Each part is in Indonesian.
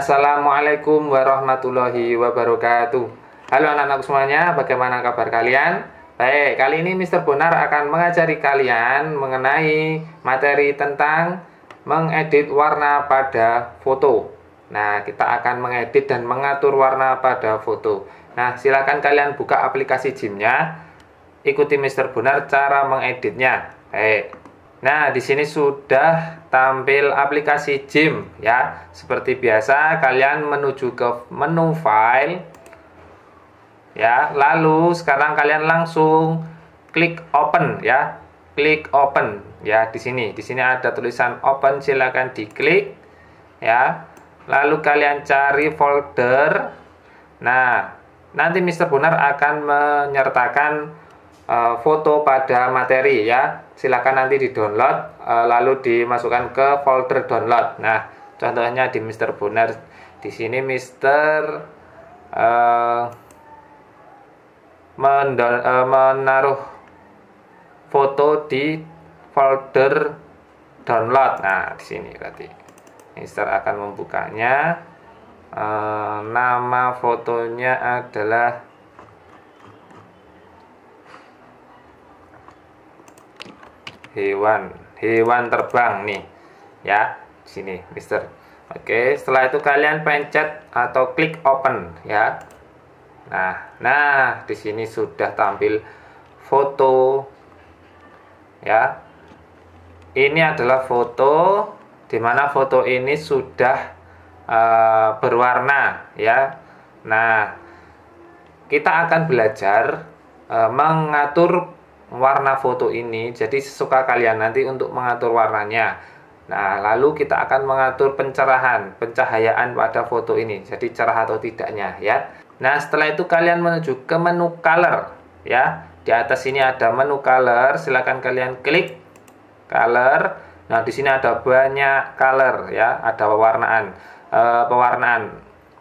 Assalamualaikum warahmatullahi wabarakatuh Halo anak-anak semuanya, bagaimana kabar kalian? Baik, kali ini Mr. Bonar akan mengajari kalian mengenai materi tentang mengedit warna pada foto Nah, kita akan mengedit dan mengatur warna pada foto Nah, silakan kalian buka aplikasi Jimnya Ikuti Mr. Bonar cara mengeditnya Baik Nah, di sini sudah tampil aplikasi Jim ya. Seperti biasa kalian menuju ke menu file ya. Lalu sekarang kalian langsung klik open ya. Klik open ya di sini. Di sini ada tulisan open silakan diklik ya. Lalu kalian cari folder. Nah, nanti Mr. Bonar akan menyertakan Eh, foto pada materi ya. Silakan nanti di-download eh, lalu dimasukkan ke folder download. Nah, contohnya di Mr. Bonar di sini Mr. Uh, uh, menaruh foto di folder download. Nah, di sini berarti Mister akan membukanya. uh, nama fotonya adalah hewan hewan terbang nih ya sini mister oke setelah itu kalian pencet atau klik open ya nah nah di sini sudah tampil foto ya ini adalah foto dimana foto ini sudah uh, berwarna ya nah kita akan belajar uh, mengatur warna foto ini jadi sesuka kalian nanti untuk mengatur warnanya nah lalu kita akan mengatur pencerahan pencahayaan pada foto ini jadi cerah atau tidaknya ya nah setelah itu kalian menuju ke menu color ya di atas ini ada menu color silahkan kalian klik color nah di sini ada banyak color ya ada pewarnaan e, pewarnaan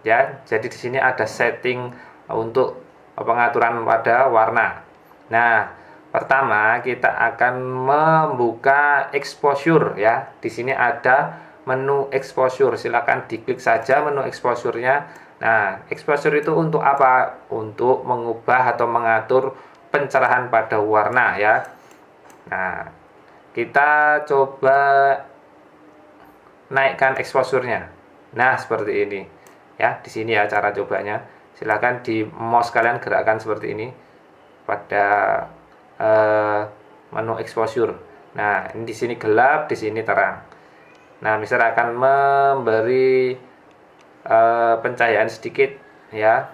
ya jadi di sini ada setting untuk pengaturan pada warna nah Pertama, kita akan membuka exposure ya. Di sini ada menu exposure. Silakan diklik saja menu exposure-nya. Nah, exposure itu untuk apa? Untuk mengubah atau mengatur pencerahan pada warna ya. Nah, kita coba naikkan exposure-nya. Nah, seperti ini. Ya, di sini ya cara cobanya. Silakan di mouse kalian gerakkan seperti ini pada Eh, menu exposure. Nah, ini di sini gelap, di sini terang. Nah, misalnya akan memberi uh, pencahayaan sedikit ya.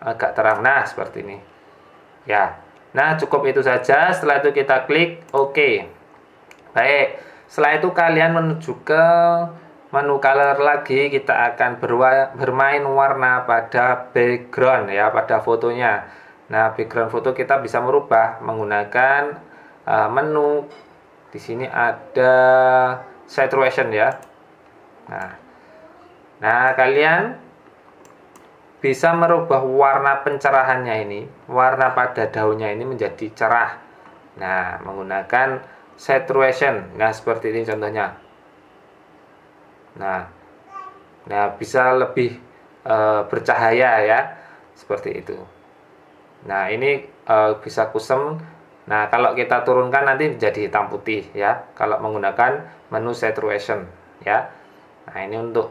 Agak terang. Nah, seperti ini. Ya. Nah, cukup itu saja. Setelah itu kita klik OK. Baik. Setelah itu kalian menuju ke menu color lagi kita akan bermain warna pada background ya pada fotonya Nah, background foto kita bisa merubah menggunakan uh, menu. Di sini ada saturation ya. Nah, nah kalian bisa merubah warna pencerahannya ini, warna pada daunnya ini menjadi cerah. Nah, menggunakan saturation. Nah, seperti ini contohnya. Nah, nah bisa lebih uh, bercahaya ya, seperti itu. Nah, ini uh, bisa kusem Nah, kalau kita turunkan nanti jadi hitam putih ya. Kalau menggunakan menu saturation ya. Nah, ini untuk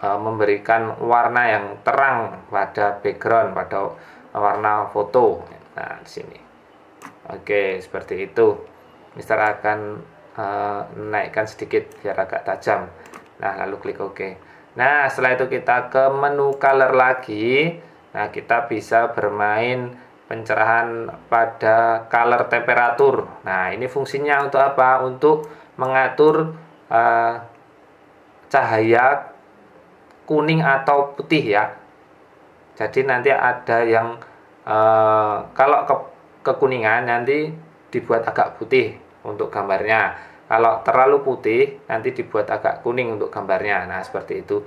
uh, memberikan warna yang terang pada background pada warna foto. Nah, di sini. Oke, seperti itu. Mister akan uh, naikkan sedikit biar agak tajam. Nah, lalu klik OK. Nah, setelah itu kita ke menu color lagi Nah, kita bisa bermain pencerahan pada color temperatur. Nah, ini fungsinya untuk apa? Untuk mengatur uh, cahaya kuning atau putih ya. Jadi nanti ada yang uh, kalau ke, kekuningan nanti dibuat agak putih untuk gambarnya. Kalau terlalu putih nanti dibuat agak kuning untuk gambarnya. Nah, seperti itu.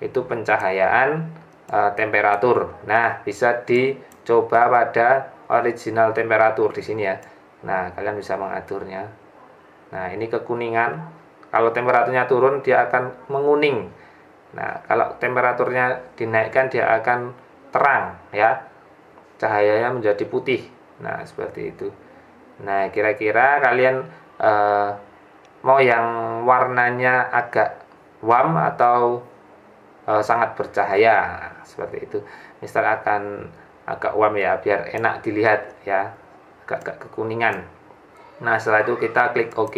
Itu pencahayaan Eh, temperatur. Nah, bisa dicoba pada original temperatur di sini ya. Nah, kalian bisa mengaturnya. Nah, ini kekuningan. Kalau temperaturnya turun dia akan menguning. Nah, kalau temperaturnya dinaikkan dia akan terang ya. Cahayanya menjadi putih. Nah, seperti itu. Nah, kira-kira kalian uh, mau yang warnanya agak warm atau uh, sangat bercahaya seperti itu misal akan agak warm ya biar enak dilihat ya agak-agak kekuningan nah setelah itu kita klik OK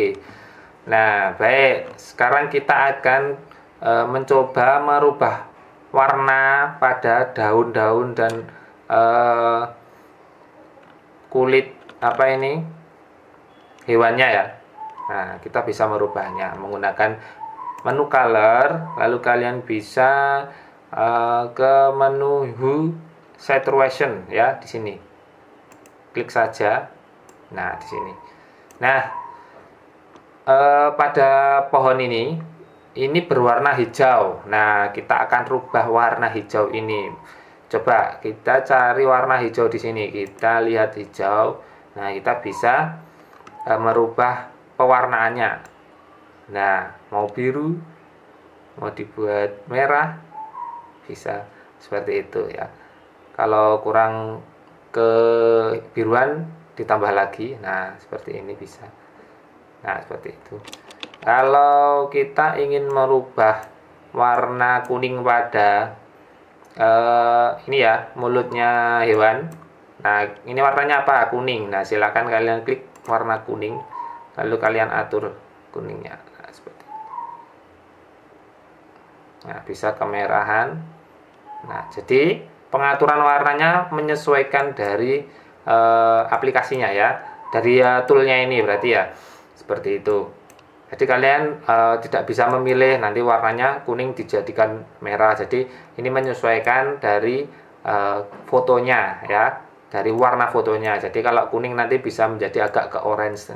nah baik sekarang kita akan e, mencoba merubah warna pada daun-daun dan e, kulit apa ini hewannya ya nah kita bisa merubahnya menggunakan menu color lalu kalian bisa uh, ke menu hue saturation ya di sini klik saja nah di sini nah uh, pada pohon ini ini berwarna hijau nah kita akan rubah warna hijau ini coba kita cari warna hijau di sini kita lihat hijau nah kita bisa uh, merubah pewarnaannya Nah, mau biru, mau dibuat merah, bisa seperti itu ya. Kalau kurang ke biruan ditambah lagi. Nah, seperti ini bisa. Nah, seperti itu. Kalau kita ingin merubah warna kuning pada eh, ini ya, mulutnya hewan. Nah, ini warnanya apa? Kuning. Nah, silakan kalian klik warna kuning, lalu kalian atur kuningnya. Nah, bisa kemerahan. Nah, jadi pengaturan warnanya menyesuaikan dari e, aplikasinya ya, dari e, toolnya ini berarti ya, seperti itu. Jadi kalian e, tidak bisa memilih nanti warnanya kuning dijadikan merah. Jadi ini menyesuaikan dari e, fotonya ya, dari warna fotonya. Jadi kalau kuning nanti bisa menjadi agak ke orange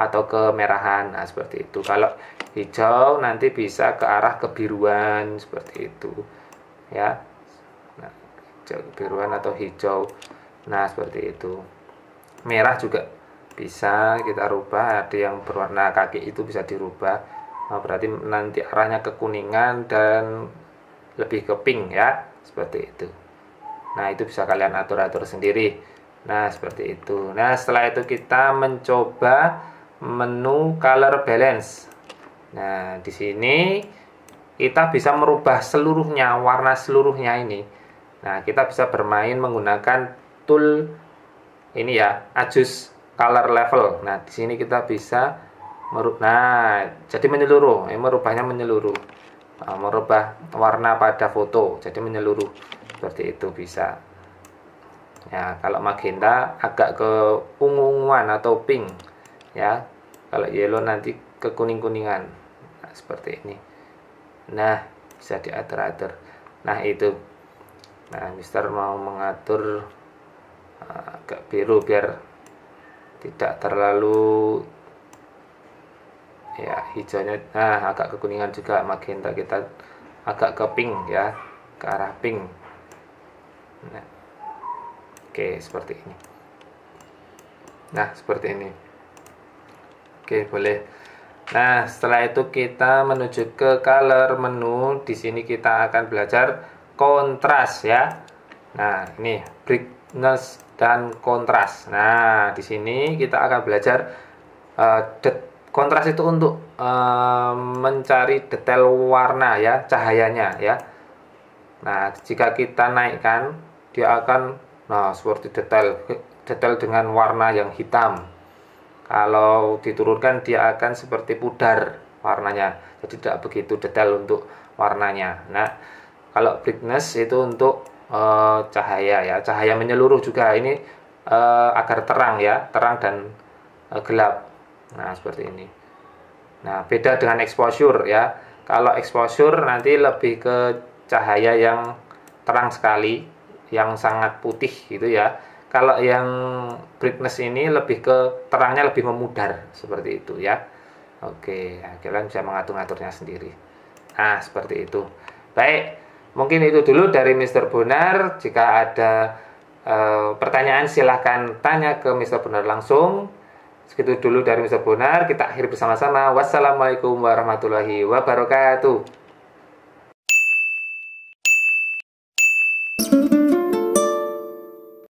atau kemerahan nah seperti itu kalau hijau nanti bisa ke arah kebiruan seperti itu ya nah, kebiruan atau hijau nah seperti itu merah juga bisa kita rubah ada yang berwarna kaki itu bisa dirubah nah, berarti nanti arahnya kekuningan dan lebih ke pink ya seperti itu nah itu bisa kalian atur-atur sendiri nah seperti itu nah setelah itu kita mencoba menu color balance. Nah, di sini kita bisa merubah seluruhnya, warna seluruhnya ini. Nah, kita bisa bermain menggunakan tool ini ya, adjust color level. Nah, di sini kita bisa merubah. Nah, jadi menyeluruh, ini merubahnya menyeluruh. Nah, merubah warna pada foto, jadi menyeluruh. Seperti itu bisa. Ya, kalau magenta agak ke ungu-unguan atau pink ya kalau yellow nanti kekuning kuningan nah, seperti ini nah bisa diatur atur nah itu nah Mister mau mengatur eh, agak biru biar tidak terlalu ya hijaunya nah agak kekuningan juga magenta kita agak ke pink ya ke arah pink nah, oke seperti ini nah seperti ini Oke, boleh. Nah, setelah itu kita menuju ke color menu. Di sini kita akan belajar kontras ya. Nah, ini brightness dan kontras. Nah, di sini kita akan belajar uh, kontras itu untuk uh, mencari detail warna ya, cahayanya ya. Nah, jika kita naikkan dia akan nah seperti detail detail dengan warna yang hitam kalau diturunkan dia akan seperti pudar warnanya. Jadi tidak begitu detail untuk warnanya. Nah, kalau brightness itu untuk e, cahaya ya, cahaya menyeluruh juga ini e, agar terang ya, terang dan e, gelap. Nah, seperti ini. Nah, beda dengan exposure ya. Kalau exposure nanti lebih ke cahaya yang terang sekali, yang sangat putih gitu ya kalau yang brightness ini lebih ke terangnya lebih memudar seperti itu ya. Oke, kalian bisa mengatur-ngaturnya sendiri. Nah, seperti itu. Baik, mungkin itu dulu dari Mr. Bonar. Jika ada e, pertanyaan silahkan tanya ke Mr. Bonar langsung. Segitu dulu dari Mr. Bonar. Kita akhiri bersama-sama. Wassalamualaikum warahmatullahi wabarakatuh.